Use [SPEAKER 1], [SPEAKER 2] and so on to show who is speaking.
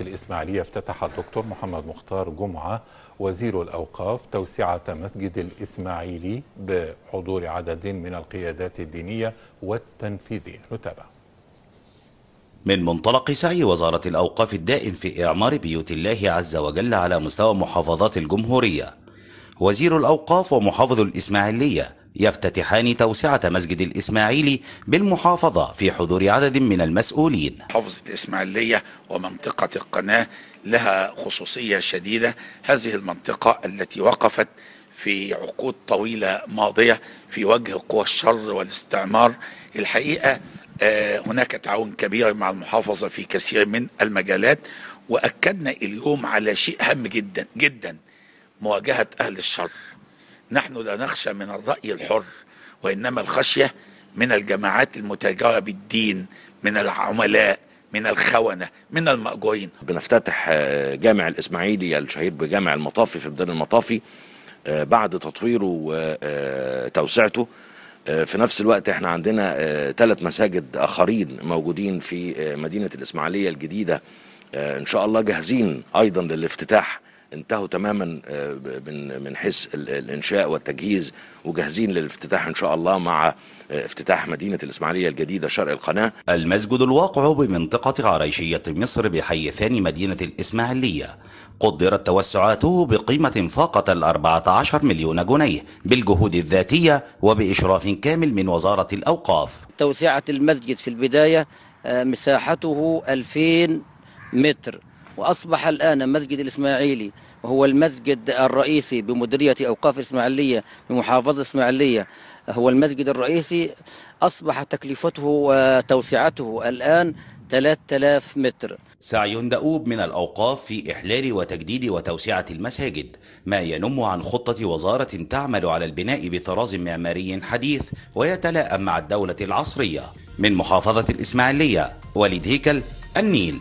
[SPEAKER 1] الإسماعيلية افتتح الدكتور محمد مختار جمعة وزير الأوقاف توسعة مسجد الإسماعيلي بحضور عدد من القيادات الدينية والتنفيذية نتابع
[SPEAKER 2] من منطلق سعي وزارة الأوقاف الدائم في إعمار بيوت الله عز وجل على مستوى محافظات الجمهورية وزير الأوقاف ومحافظ الإسماعيلية يفتتحان توسعة مسجد الإسماعيلي
[SPEAKER 1] بالمحافظة في حضور عدد من المسؤولين محافظة الإسماعيلية ومنطقة القناة لها خصوصية شديدة هذه المنطقة التي وقفت في عقود طويلة ماضية في وجه قوى الشر والاستعمار الحقيقة آه، هناك تعاون كبير مع المحافظة في كثير من المجالات وأكدنا اليوم على شيء هام جدا جدا مواجهة أهل الشر نحن لا نخشى من الرأي الحر وإنما الخشية من الجماعات المتجاوبة بالدين من العملاء من الخونة من المأجورين
[SPEAKER 3] بنفتتح آه، جامع الإسماعيلي الشهير بجامع المطافي في ميدان المطافي آه، بعد تطويره وتوسعته آه، في نفس الوقت احنا عندنا ثلاث مساجد اخرين موجودين في مدينه الاسماعيليه الجديده ان شاء الله جاهزين ايضا للافتتاح انتهوا تماما آه، من من حيث الانشاء والتجهيز وجاهزين للافتتاح ان شاء الله مع آه، افتتاح مدينه
[SPEAKER 2] الاسماعيليه الجديده شرق القناه. المسجد الواقع بمنطقه عريشيه مصر بحي ثاني مدينه الاسماعيليه قدرت توسعاته بقيمه فاقت ال 14 مليون جنيه بالجهود الذاتيه وباشراف كامل من وزاره الاوقاف.
[SPEAKER 4] توسعه المسجد في البدايه آه، مساحته 2000 متر وأصبح الآن المسجد الإسماعيلي وهو المسجد الرئيسي بمديرية أوقاف الإسماعيلية بمحافظة الإسماعيلية هو المسجد الرئيسي أصبح تكلفته وتوسعته الآن 3000 متر سعي دؤوب
[SPEAKER 2] من الأوقاف في إحلال وتجديد وتوسعة المساجد ما ينم عن خطة وزارة تعمل على البناء بطراز معماري حديث ويتلائم مع الدولة العصرية من محافظة الإسماعيلية وليد هيكل النيل